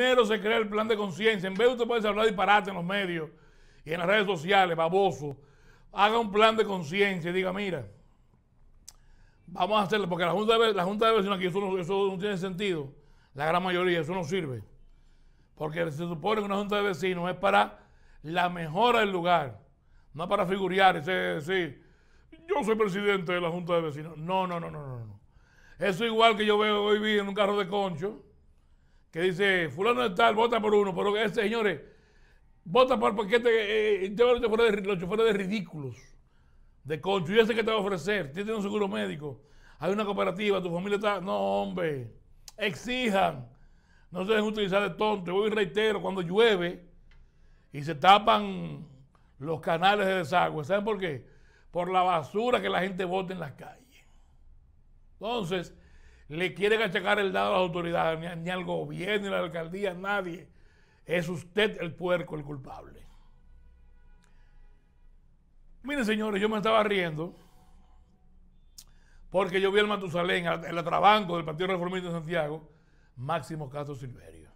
Primero se crea el plan de conciencia. En vez de usted puede hablar disparate en los medios y en las redes sociales, baboso, haga un plan de conciencia y diga, mira, vamos a hacerlo, porque la Junta de, la junta de Vecinos aquí, eso no, tiene sentido, la gran mayoría, eso no sirve. Porque se supone que una Junta de Vecinos es para la mejora del lugar, no para figurear y decir, yo soy presidente de la Junta de Vecinos. No, no, no, no, no. Eso igual que yo veo hoy vivir en un carro de concho que dice, fulano de tal, vota por uno, pero ese, señores, vota por porque este, eh, este los, choferes de, los choferes de ridículos, de concho, y ese que te va a ofrecer, tienes un seguro médico, hay una cooperativa, tu familia está, no hombre, exijan, no se dejen utilizar de tonto, voy y reitero, cuando llueve y se tapan los canales de desagüe, ¿saben por qué? Por la basura que la gente vota en las calles. Entonces, le quieren achacar el dado a las autoridades, ni, al gobierno, ni a la alcaldía, nadie. Es usted el puerco, el culpable. Miren, señores, yo me estaba riendo porque yo vi al Matusalén, el atrabanco del Partido Reformista de Santiago, Máximo Castro Silverio.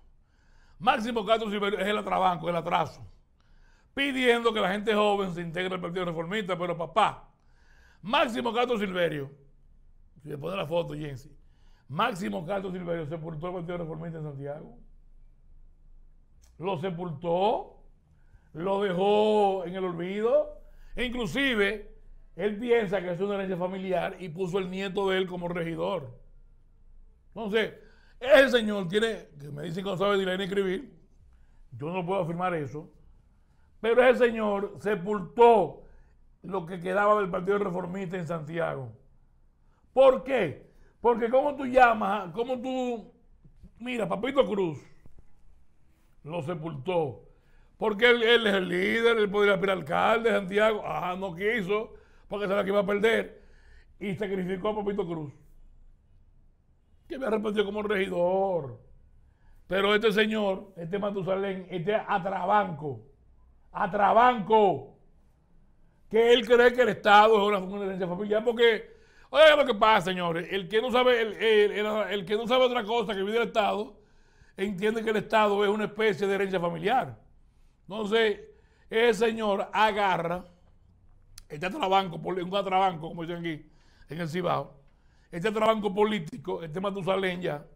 Máximo Castro Silverio es el atrabanco, el atraso, pidiendo que la gente joven se integre al Partido Reformista, pero papá, Máximo Castro Silverio, si le pone la foto, Jensi, Máximo Carlos Silverio sepultó el Partido Reformista en Santiago. Lo sepultó, lo dejó en el olvido. inclusive, él piensa que es una herencia familiar y puso el nieto de él como regidor. Entonces, ese señor tiene, que me dicen que no sabe ni leer ni escribir, yo no puedo afirmar eso, pero ese señor sepultó lo que quedaba del Partido Reformista en Santiago. ¿Por qué? Porque como tú llamas, como tú... Mira, Papito Cruz lo sepultó. Porque él, es el líder, él podría ser alcalde de Santiago. ajá, no quiso, porque sabía que iba a perder. Y sacrificó a Papito Cruz. Que me arrepentió como regidor. Pero este señor, este Matusalén, este atrabanco, atrabanco, que él cree que el Estado es una, de herencia familiar porque oiga lo que pasa, señores. El que no sabe, el, que no sabe otra cosa que vive el Estado, entiende que el Estado es una especie de herencia familiar. Entonces, ese señor agarra, este atrabanco, un atrabanco, como dicen aquí, en el Cibao, este atrabanco político, este Matusalén ya,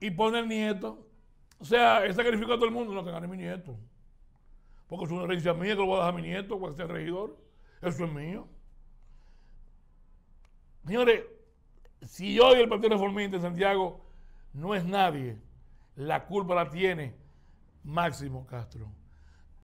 y pone el nieto. O sea, él sacrifica a todo el mundo, no, que gane mi nieto. Porque es una herencia mía que lo voy a dejar a mi nieto para sea regidor. Eso es mío. Señores, si hoy el Partido Reformista en Santiago no es nadie, la culpa la tiene Máximo Castro.